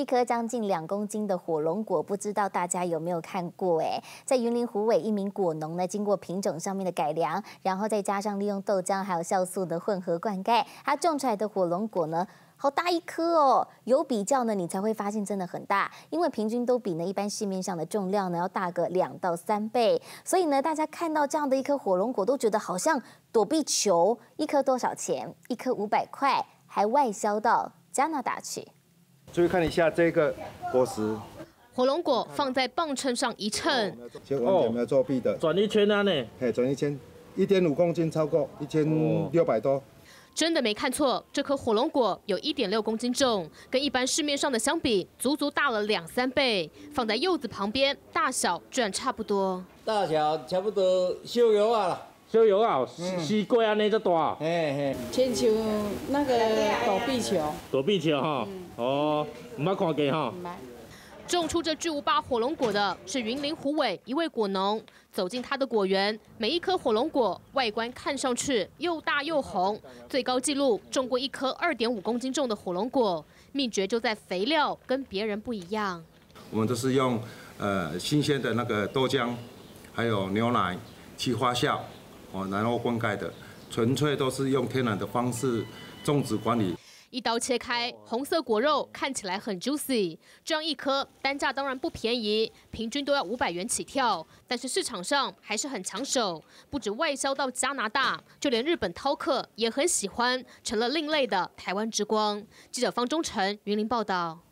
一颗将近两公斤的火龙果，不知道大家有没有看过？哎，在云林湖尾，一名果农呢，经过品种上面的改良，然后再加上利用豆浆还有酵素的混合灌溉，它种出来的火龙果呢，好大一颗哦！有比较呢，你才会发现真的很大，因为平均都比呢一般市面上的重量呢要大个两到三倍。所以呢，大家看到这样的一颗火龙果，都觉得好像躲避球。一颗多少钱？一颗五百块，还外销到加拿大去。去看一下这个果实。火龙果放在磅秤上一称，有没有作弊的？转一圈呢？哎，转一圈，一点五公斤，超过一千六百多。真的没看错，这颗火龙果有一点六公斤重，跟一般市面上的相比，足足大了两三倍。放在柚子旁边，大小居然差不多。大小差不多，秀油啊！小有啊，西瓜安尼只大，嘿嘿，亲像那个躲避球，躲避球哈，哦，唔捌看过哈。种出这巨无霸火龙果的是云林虎尾一位果农。走进他的果园，每一颗火龙果外观看上去又大又红。最高纪录种过一颗二点五公斤重的火龙果，秘诀就在肥料，跟别人不一样。我们都是用呃新鲜的那个豆浆，还有牛奶去发酵。哦，然后灌溉的，纯粹都是用天然的方式种植管理。一刀切开，红色果肉看起来很 juicy。这样一颗，单价当然不便宜，平均都要五百元起跳。但是市场上还是很抢手，不止外销到加拿大，就连日本饕客也很喜欢，成了另类的台湾之光。记者方忠诚，云林报道。